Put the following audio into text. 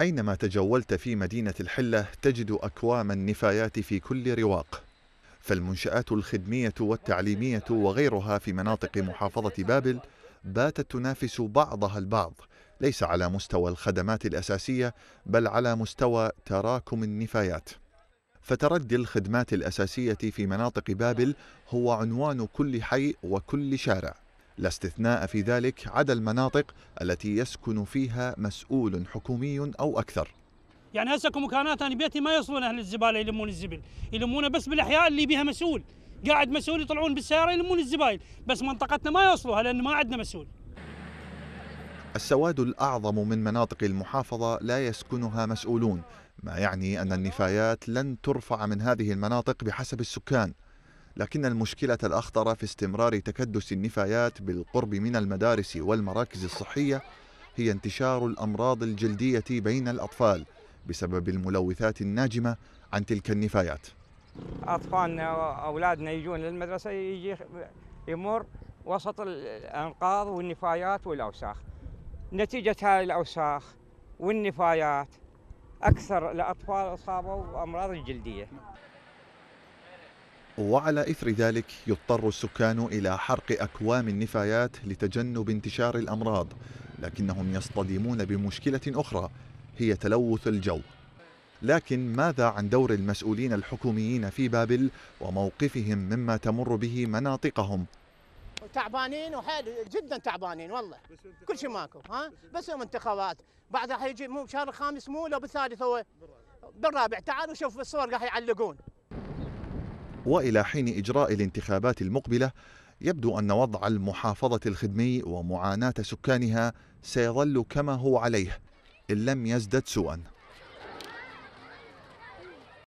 أينما تجولت في مدينة الحلة تجد أكوام النفايات في كل رواق فالمنشآت الخدمية والتعليمية وغيرها في مناطق محافظة بابل باتت تنافس بعضها البعض ليس على مستوى الخدمات الأساسية بل على مستوى تراكم النفايات فتردي الخدمات الأساسية في مناطق بابل هو عنوان كل حي وكل شارع لا استثناء في ذلك عدا المناطق التي يسكن فيها مسؤول حكومي أو أكثر يعني هسه مكانات انا بيتي ما يصلون اهل الزباله يلمون الزبل، يلمونه بس بالاحياء اللي بها مسؤول، قاعد مسؤول يطلعون بالسياره يلمون الزبايل، بس منطقتنا ما يوصلوها لان ما عندنا مسؤول. السواد الاعظم من مناطق المحافظه لا يسكنها مسؤولون، ما يعني ان النفايات لن ترفع من هذه المناطق بحسب السكان. لكن المشكلة الأخطر في استمرار تكدس النفايات بالقرب من المدارس والمراكز الصحية هي انتشار الأمراض الجلدية بين الأطفال بسبب الملوثات الناجمة عن تلك النفايات أطفالنا وأولادنا يجون للمدرسة يجي يمر وسط الأنقاض والنفايات والأوساخ نتيجة هاي الأوساخ والنفايات أكثر الأطفال أصابوا بأمراض الجلدية وعلى إثر ذلك يضطر السكان إلى حرق أكوام النفايات لتجنب انتشار الأمراض لكنهم يصطدمون بمشكلة أخرى هي تلوث الجو لكن ماذا عن دور المسؤولين الحكوميين في بابل وموقفهم مما تمر به مناطقهم تعبانين وحيل جدا تعبانين والله كل شيء ماكو ها بس يوم انتخابات بعدها حيجي مو بشهر الخامس مو لو بالثالث هو بالرابع تعالوا شوف الصور راح يعلقون والى حين اجراء الانتخابات المقبله يبدو ان وضع المحافظه الخدمي ومعاناه سكانها سيظل كما هو عليه ان لم يزدد سوءا